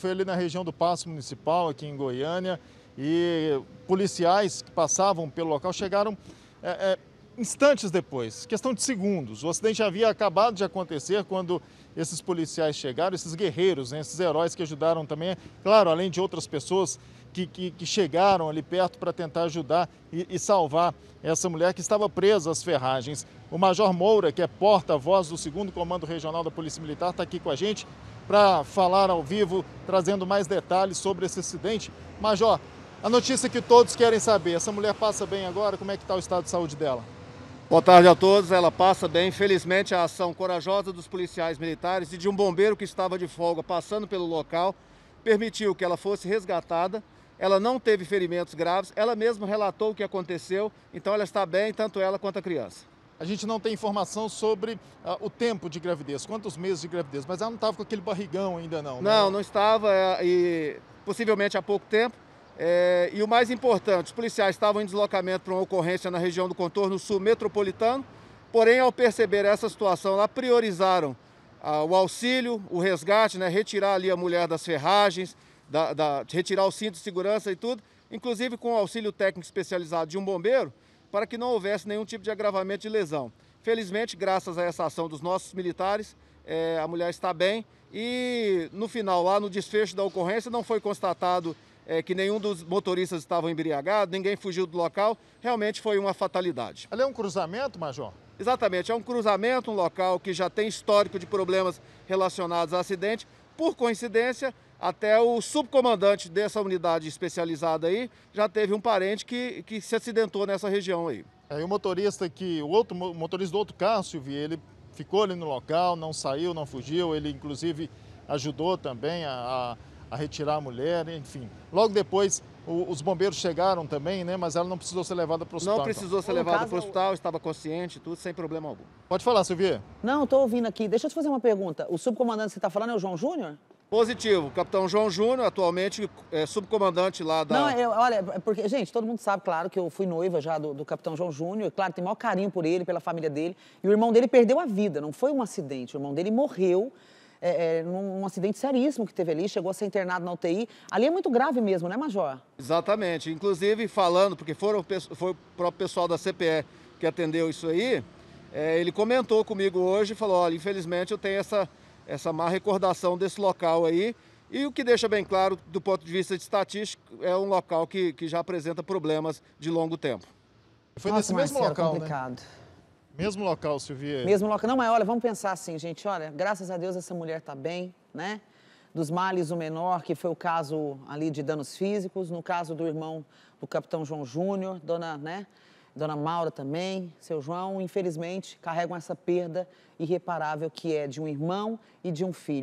Foi ali na região do Paço Municipal, aqui em Goiânia, e policiais que passavam pelo local chegaram é, é, instantes depois, questão de segundos. O acidente havia acabado de acontecer quando esses policiais chegaram, esses guerreiros, né, esses heróis que ajudaram também, claro, além de outras pessoas que, que, que, chegaram ali perto para tentar ajudar e, e, salvar essa mulher que estava presa às ferragens. O Major Moura, que é porta-voz do 2 Comando Regional da Polícia Militar, está aqui com a gente para falar ao vivo, trazendo mais detalhes sobre esse acidente. Major, a notícia que todos querem saber: essa mulher passa bem agora? Como é que está o estado de saúde dela? Boa tarde a todos. Ela passa bem. Felizmente, a ação corajosa dos policiais militares e de um bombeiro que estava de folga passando pelo local permitiu que ela fosse resgatada. Ela não teve ferimentos graves. Ela mesma relatou o que aconteceu. Então, ela está bem, tanto ela quanto a criança a gente não tem informação sobre ah, o tempo de gravidez, quantos meses de gravidez, mas ela não estava com aquele barrigão ainda não. Não, né? não estava é, e possivelmente há pouco tempo. É, e o mais importante, os policiais estavam em deslocamento para uma ocorrência na região do contorno sul metropolitano, porém, ao perceber essa situação, lá priorizaram ah, o auxílio, o resgate, né, retirar ali a mulher das ferragens, da, da, retirar o cinto de segurança e tudo, inclusive com o auxílio técnico especializado de um bombeiro, para que não houvesse nenhum tipo de agravamento de lesão. Felizmente, graças a essa ação dos nossos militares, é, a mulher está bem e no final, lá no desfecho da ocorrência, não foi constatado é, que nenhum dos motoristas estava embriagado, ninguém fugiu do local, realmente foi uma fatalidade. Ali é um cruzamento, Major? Exatamente, é um cruzamento, um local que já tem histórico de problemas relacionados a acidente. Por coincidência, até o subcomandante dessa unidade especializada aí já teve um parente que, que se acidentou nessa região aí. É, e o motorista que, o outro o motorista do outro carro, Silvio, ele ficou ali no local, não saiu, não fugiu, ele inclusive ajudou também a, a, a retirar a mulher, enfim. Logo depois os bombeiros chegaram também, né? Mas ela não precisou ser levada para o hospital. Não precisou ser levada para o hospital, estava consciente, tudo, sem problema algum. Pode falar, Silvia. Não, estou ouvindo aqui. Deixa eu te fazer uma pergunta. O subcomandante que você está falando é o João Júnior? Positivo. O capitão João Júnior, atualmente é, subcomandante lá da. Não, eu, olha, é porque, gente, todo mundo sabe, claro, que eu fui noiva já do, do capitão João Júnior. Claro, tem maior carinho por ele, pela família dele. E o irmão dele perdeu a vida, não foi um acidente. O irmão dele morreu. É, é, num, um acidente seríssimo que teve ali, chegou a ser internado na UTI. Ali é muito grave mesmo, né, Major? Exatamente. Inclusive, falando, porque foram, foi o próprio pessoal da CPE que atendeu isso aí, é, ele comentou comigo hoje e falou: olha, infelizmente eu tenho essa essa má recordação desse local aí. E o que deixa bem claro, do ponto de vista de estatístico, é um local que, que já apresenta problemas de longo tempo. Foi Nossa, nesse mesmo local, né? complicado. né? Mesmo local, Silvia. Mesmo local. Não, mas olha, vamos pensar assim, gente. Olha, graças a Deus essa mulher está bem, né? Dos males, o menor, que foi o caso ali de danos físicos. No caso do irmão do capitão João Júnior, dona, né? Dona Maura também, seu João, infelizmente carregam essa perda irreparável que é de um irmão e de um filho.